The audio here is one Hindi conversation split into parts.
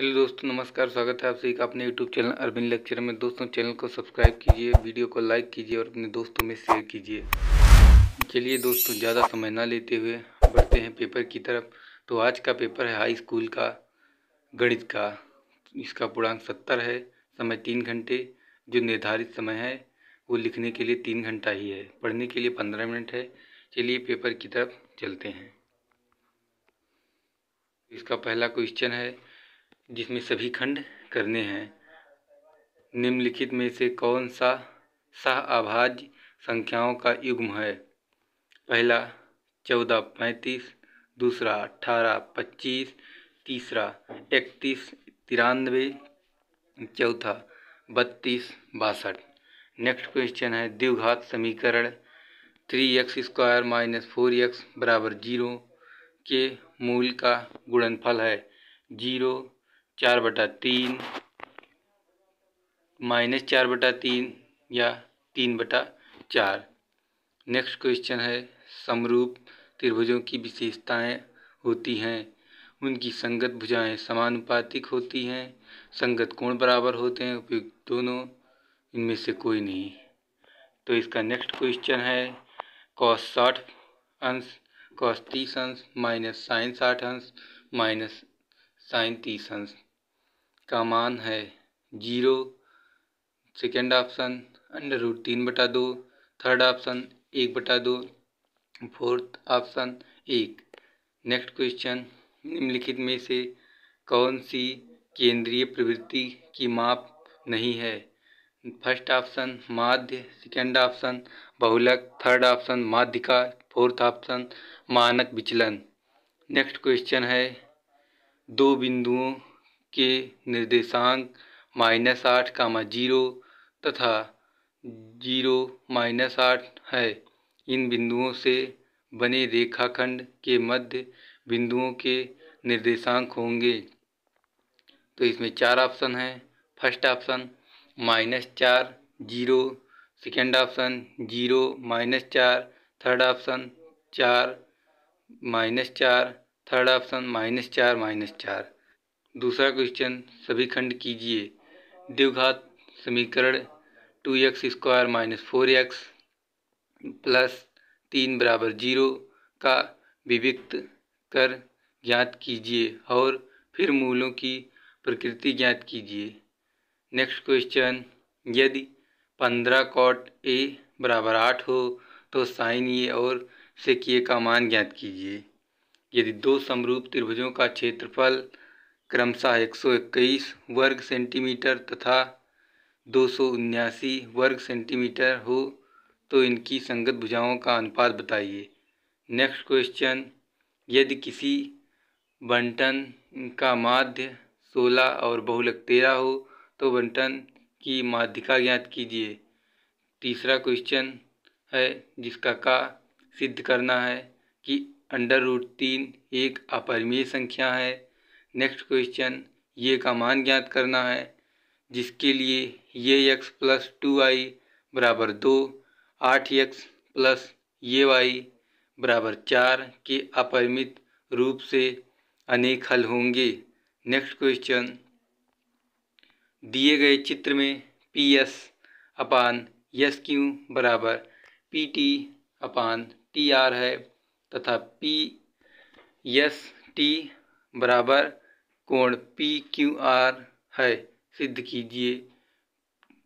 हेलो दोस्तों नमस्कार स्वागत है आप सभी का अपने यूट्यूब चैनल अरविंद लेक्चर में दोस्तों चैनल को सब्सक्राइब कीजिए वीडियो को लाइक कीजिए और अपने दोस्तों में शेयर कीजिए चलिए दोस्तों ज़्यादा समय ना लेते हुए बढ़ते हैं पेपर की तरफ तो आज का पेपर है हाई स्कूल का गणित का इसका पूर्णांक सत्तर है समय तीन घंटे जो निर्धारित समय है वो लिखने के लिए तीन घंटा ही है पढ़ने के लिए पंद्रह मिनट है चलिए पेपर की तरफ चलते हैं इसका पहला क्वेश्चन है जिसमें सभी खंड करने हैं निम्नलिखित में से कौन सा सह अभाज्य संख्याओं का युग्म है पहला चौदह पैंतीस दूसरा अट्ठारह पच्चीस तीसरा इकतीस तिरानवे चौथा बत्तीस बासठ नेक्स्ट क्वेश्चन है द्विघात समीकरण three x square minus four x बराबर जीरो के मूल का गुणनफल है जीरो चार बटा तीन माइनस चार बटा तीन या तीन बटा चार नेक्स्ट क्वेश्चन है समरूप त्रिभुजों की विशेषताएं होती हैं उनकी संगत भुजाएं समानुपातिक होती हैं संगत कोण बराबर होते हैं उपयुक्त दोनों इनमें से कोई नहीं तो इसका नेक्स्ट क्वेश्चन है कॉस साठ अंश कॉस तीस अंश माइनस साइन साठ अंश माइनस साइन तीस अंश का मान है zero second option under root तीन बटा दो थर्ड ऑप्शन एक बटा दो फोर्थ ऑप्शन एक नेक्स्ट क्वेश्चन निम्नलिखित में से कौन सी केंद्रीय प्रवृत्ति की माप नहीं है फर्स्ट ऑप्शन माध्य सेकेंड ऑप्शन बहुलक थर्ड ऑप्शन माध्यिका फोर्थ ऑप्शन मानक विचलन नेक्स्ट क्वेश्चन है दो बिंदुओं के निर्देशांक माइनस आठ कामा जीरो तथा जीरो माइनस आठ है इन बिंदुओं से बने रेखाखंड के मध्य बिंदुओं के निर्देशांक होंगे तो इसमें चार ऑप्शन हैं फर्स्ट ऑप्शन माइनस चार zero second option zero minus चार थर्ड ऑप्शन चार माइनस चार थर्ड ऑप्शन माइनस चार माइनस चार दूसरा क्वेश्चन सभी खंड कीजिए द्विघात समीकरण two x square minus four x plus तीन बराबर जीरो का विविक्त कर ज्ञात कीजिए और फिर मूलों की प्रकृति ज्ञात कीजिए नेक्स्ट क्वेश्चन यदि पंद्रह कॉट ए बराबर आठ हो तो साइन ए और सेक किए का मान ज्ञात कीजिए यदि दो समरूप त्रिभुजों का क्षेत्रफल क्रमशः एक सौ इक्कीस वर्ग सेंटीमीटर तथा दो सौ उन्यासी वर्ग सेंटीमीटर हो तो इनकी संगत भुजाओं का अनुपात बताइए नेक्स्ट क्वेश्चन यदि किसी बंटन का माध्य सोलह और बहुलक तेरह हो तो बंटन की माध्यिका ज्ञात कीजिए तीसरा क्वेश्चन है जिसका का सिद्ध करना है कि अंडर रूट तीन एक अपरिमेय संख्या है नेक्स्ट क्वेश्चन ये का मान ज्ञात करना है जिसके लिए ये एक्स प्लस टू आई बराबर दो आठ एक्स प्लस ये वाई बराबर चार के अपरिमित रूप से अनेक हल होंगे नेक्स्ट क्वेश्चन दिए गए चित्र में P S upon S Q बराबर P T upon T R है तथा पी एस टी बराबर कोण पी क्यू आर है सिद्ध कीजिए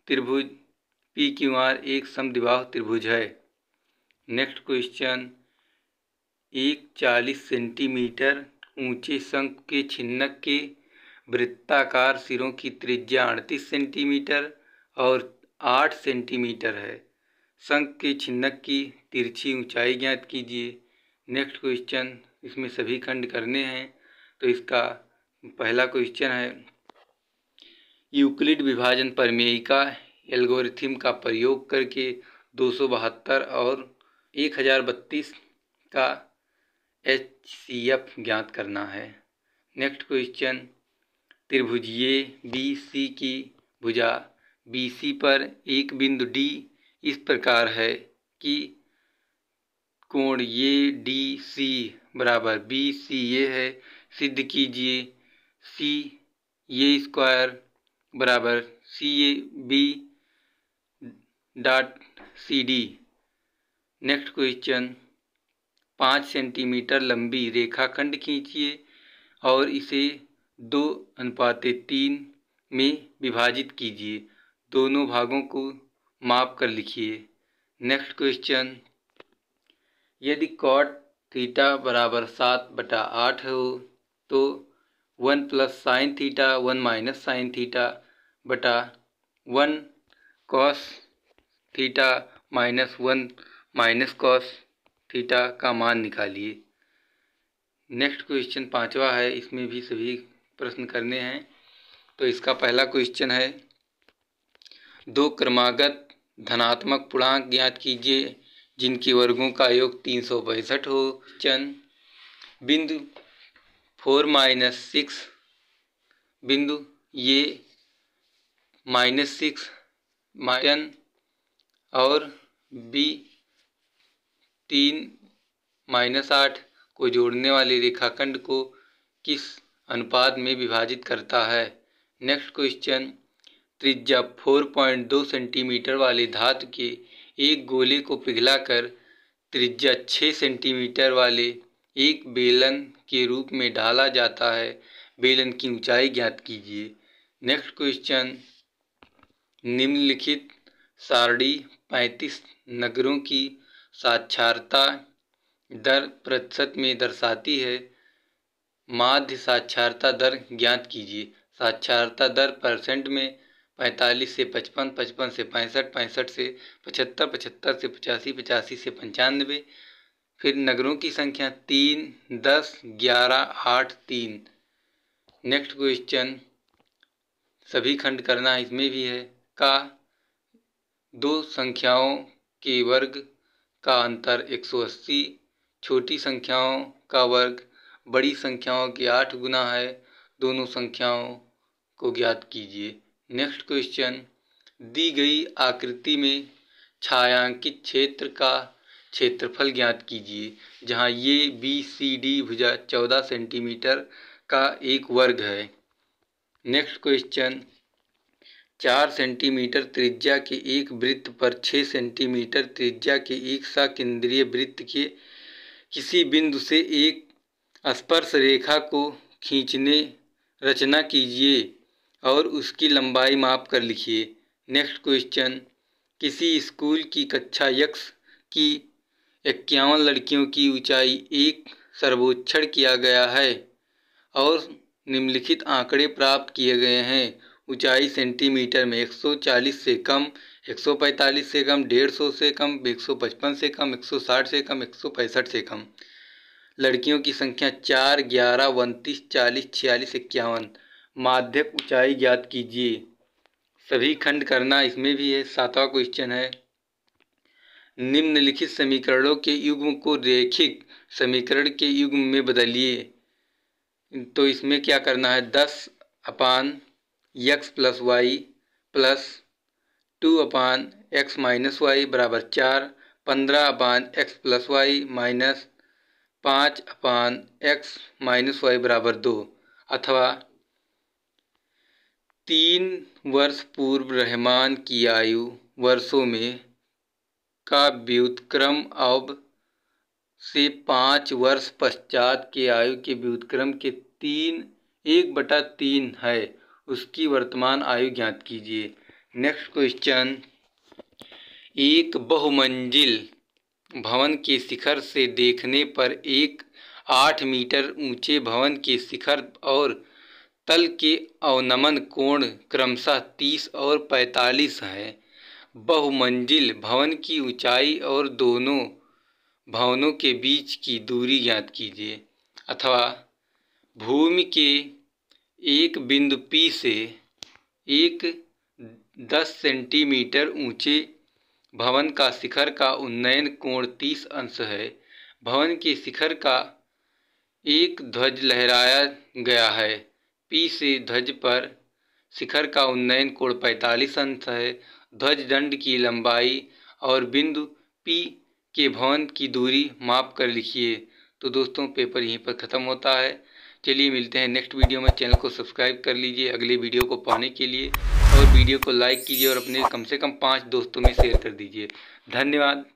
त्रिभुज पी क्यू आर एक समद्विबाहु त्रिभुज है नेक्स्ट क्वेश्चन एक चालीस सेंटीमीटर ऊंचे शंख के छिन्नक के वृत्ताकार सिरों की त्रिज्या अड़तीस सेंटीमीटर और आठ सेंटीमीटर है शंख के छिन्नक की तिरछी ऊंचाई ज्ञात कीजिए नेक्स्ट क्वेश्चन इसमें सभी खंड करने हैं तो इसका पहला क्वेश्चन है यूक्लिड विभाजन परमेयिका एल्गोरिथम का प्रयोग करके दो और एक का एच सी एफ ज्ञात करना है नेक्स्ट क्वेश्चन त्रिभुजीय बी सी की भुजा बी सी पर एक बिंदु डी इस प्रकार है कि कोण ये डी सी बराबर बी सी ये है सिद्ध कीजिए सी ए स्क्वायर बराबर C A B dot C D next question पाँच सेंटीमीटर लंबी रेखाखंड खींचिए और इसे दो अनुपात तीन में विभाजित कीजिए दोनों भागों को माप कर लिखिए नेक्स्ट क्वेश्चन यदि कॉट थीटा बराबर सात बटा आठ हो तो one plus sine theta one minus sine theta बटा one cos theta minus one minus cos theta का मान निकालिए नेक्स्ट क्वेश्चन पांचवा है इसमें भी सभी प्रश्न करने हैं तो इसका पहला क्वेश्चन है दो क्रमागत धनात्मक पूर्णांक ज्ञात कीजिए जिनके वर्गों का योग तीन सौ पैंसठ हो चंद बिंदु फोर माइनस सिक्स बिंदु ये माइनस सिक्स माइन और बी तीन माइनस आठ को जोड़ने वाले रेखाखंड को किस अनुपात में विभाजित करता है नेक्स्ट क्वेश्चन त्रिज्या फोर पॉइंट दो सेंटीमीटर वाले धातु के एक गोले को पिघलाकर त्रिज्या छः सेंटीमीटर वाले एक बेलन के रूप में ढाला जाता है बेलन की ऊंचाई ज्ञात कीजिए नेक्स्ट क्वेश्चन निम्नलिखित सारणी पैंतीस नगरों की साक्षरता दर प्रतिशत में दर्शाती है माध्य साक्षरता दर ज्ञात कीजिए साक्षरता दर परसेंट में पैंतालीस से पचपन पचपन से पैंसठ पैंसठ से पचहत्तर पचहत्तर से पचासी पचासी से पंचानवे फिर नगरों की संख्या तीन दस ग्यारह आठ तीन नेक्स्ट क्वेश्चन सभी खंड करना इसमें भी है का दो संख्याओं के वर्ग का अंतर 180 छोटी संख्याओं का वर्ग बड़ी संख्याओं के आठ गुना है दोनों संख्याओं को ज्ञात कीजिए नेक्स्ट क्वेश्चन दी गई आकृति में छायांकित क्षेत्र का क्षेत्रफल ज्ञात कीजिए जहाँ ये बी सी डी भुजा चौदह सेंटीमीटर का एक वर्ग है नेक्स्ट क्वेश्चन चार सेंटीमीटर त्रिज्या के एक वृत्त पर छः सेंटीमीटर त्रिज्या के एक सा केंद्रीय वृत्त के किसी बिंदु से एक स्पर्श रेखा को खींचने रचना कीजिए और उसकी लंबाई माप कर लिखिए नेक्स्ट क्वेश्चन किसी स्कूल की कक्षा यक्ष की इक्यावन लड़कियों की ऊंचाई एक सर्वोक्षण किया गया है और निम्नलिखित आंकड़े प्राप्त किए गए हैं ऊंचाई सेंटीमीटर में 140 से कम 145 से कम 150 से कम 155 से कम 160 से कम एक से कम लड़कियों की संख्या चार ग्यारह उनतीस चालीस छियालीस इक्यावन माध्यक ऊंचाई ज्ञात कीजिए सभी खंड करना इसमें भी है सातवां क्वेश्चन है निम्नलिखित समीकरणों के युग्म को रेखिक समीकरण के युग्म में बदलिए तो इसमें क्या करना है दस upon x plus y plus two upon x minus y बराबर चार पंद्रह upon x plus y minus पाँच अपान एक्स माइनस वाई बराबर दो अथवा तीन वर्ष पूर्व रहमान की आयु वर्षों में का व्युतक्रम अब से पाँच वर्ष पश्चात के आयु के व्युतक्रम के तीन एक बटा तीन है उसकी वर्तमान आयु ज्ञात कीजिए नेक्स्ट क्वेश्चन एक बहुमंजिल भवन के शिखर से देखने पर एक आठ मीटर ऊंचे भवन के शिखर और तल के अवनमन कोण क्रमशः तीस और पैंतालीस हैं बहुमंजिल भवन की ऊंचाई और दोनों भवनों के बीच की दूरी ज्ञात कीजिए अथवा भूमि के एक बिंदु पी से एक दस सेंटीमीटर ऊंचे भवन का शिखर का उन्नयन कोण तीस अंश है भवन के शिखर का एक ध्वज लहराया गया है पी से ध्वज पर शिखर का उन्नयन कोण पैंतालीस अंश है ध्वज दंड की लंबाई और बिंदु पी के भवन की दूरी माप कर लिखिए तो दोस्तों पेपर यहीं पर ख़त्म होता है चलिए मिलते हैं नेक्स्ट वीडियो में चैनल को सब्सक्राइब कर लीजिए अगले वीडियो को पाने के लिए और वीडियो को लाइक कीजिए और अपने कम से कम पाँच दोस्तों में शेयर कर दीजिए धन्यवाद